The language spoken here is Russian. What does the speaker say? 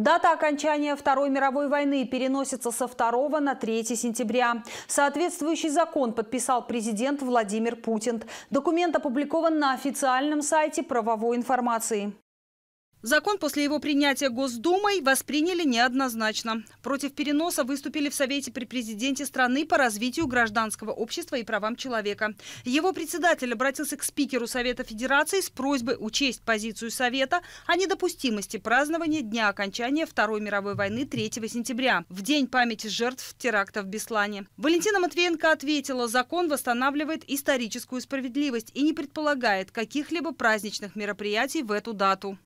Дата окончания Второй мировой войны переносится со 2 на 3 сентября. Соответствующий закон подписал президент Владимир Путин. Документ опубликован на официальном сайте правовой информации. Закон после его принятия Госдумой восприняли неоднозначно. Против переноса выступили в Совете при президенте страны по развитию гражданского общества и правам человека. Его председатель обратился к спикеру Совета Федерации с просьбой учесть позицию Совета о недопустимости празднования дня окончания Второй мировой войны 3 сентября, в День памяти жертв теракта в Беслане. Валентина Матвиенко ответила, закон восстанавливает историческую справедливость и не предполагает каких-либо праздничных мероприятий в эту дату.